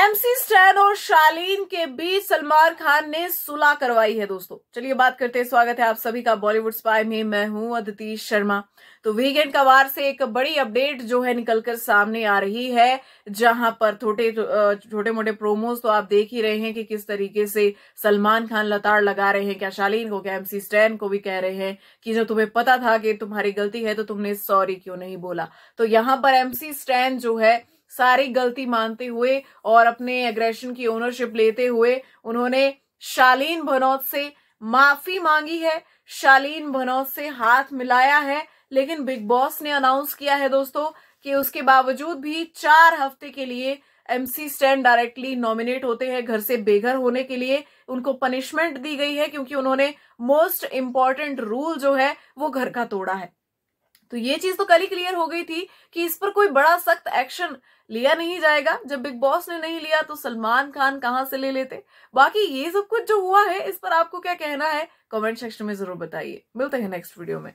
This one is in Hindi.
एमसी स्टैन और शालीन के बीच सलमान खान ने सुलह करवाई है दोस्तों चलिए बात करते हैं स्वागत है आप सभी का बॉलीवुड स्पाई में मैं हूं अदिति शर्मा तो वीकेंड का वार से एक बड़ी अपडेट जो है निकलकर सामने आ रही है जहां पर छोटे छोटे मोटे प्रोमोज तो आप देख ही रहे हैं कि किस तरीके से सलमान खान लताड़ लगा रहे हैं क्या शालीन को क्या एमसी स्टैन को भी कह रहे हैं कि जो तुम्हें पता था कि तुम्हारी गलती है तो तुमने सॉरी क्यों नहीं बोला तो यहां पर एमसी स्टैन जो है सारी गलती मानते हुए और अपने एग्रेशन की ओनरशिप लेते हुए उन्होंने शालीन भनौत से माफी मांगी है शालीन भनौत से हाथ मिलाया है लेकिन बिग बॉस ने अनाउंस किया है दोस्तों कि उसके बावजूद भी चार हफ्ते के लिए एमसी स्टैंड डायरेक्टली नॉमिनेट होते हैं घर से बेघर होने के लिए उनको पनिशमेंट दी गई है क्योंकि उन्होंने मोस्ट इंपॉर्टेंट रूल जो है वो घर का तोड़ा है तो ये चीज तो कल ही क्लियर हो गई थी कि इस पर कोई बड़ा सख्त एक्शन लिया नहीं जाएगा जब बिग बॉस ने नहीं लिया तो सलमान खान कहां से ले लेते बाकी ये सब कुछ जो हुआ है इस पर आपको क्या कहना है कमेंट सेक्शन में जरूर बताइए मिलते हैं नेक्स्ट वीडियो में